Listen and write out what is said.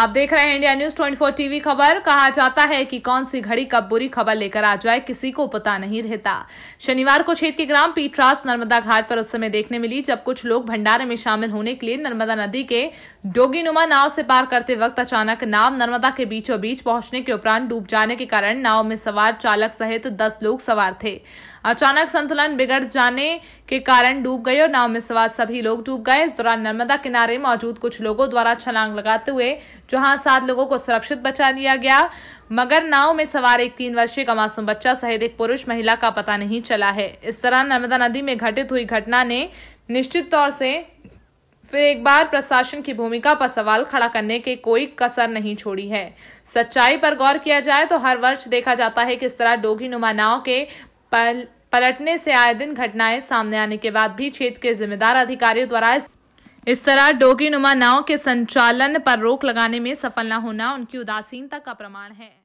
आप देख रहे हैं इंडिया न्यूज 24 टीवी खबर कहा जाता है कि कौन सी घड़ी कब बुरी खबर लेकर आ जाए किसी को पता नहीं रहता शनिवार को छेद के ग्राम पीटरास नर्मदा घाट पर उस समय देखने मिली जब कुछ लोग भंडारे में शामिल होने के लिए नर्मदा नदी के डोगीनुमा नाव से पार करते वक्त अचानक नाव नर्मदा के बीचों बीच पहुंचने के उपरांत डूब जाने के कारण नाव में सवार चालक सहित दस लोग सवार थे अचानक संतुलन बिगड़ जाने के कारण डूब गए और नाव में सवार सभी लोग डूब गए इस दौरान नर्मदा किनारे मौजूद कुछ लोगों द्वारा छलांग लगाते हुए जहां सात लोगों को सुरक्षित बचा लिया गया मगर नाव में सवार एक तीन वर्षीय का मासूम बच्चा सहित एक पुरुष महिला का पता नहीं चला है इस तरह नर्मदा नदी में घटित हुई घटना ने निश्चित तौर से फिर एक बार प्रशासन की भूमिका पर सवाल खड़ा करने के कोई कसर नहीं छोड़ी है सच्चाई पर गौर किया जाए तो हर वर्ष देखा जाता है कि इस तरह डोगी नुमा नाव के पल पलटने से आए दिन घटनाएं सामने आने के बाद भी क्षेत्र के जिम्मेदार अधिकारियों द्वारा इस तरह डोगी नुमा नाव के संचालन पर रोक लगाने में सफल न होना उनकी उदासीनता का प्रमाण है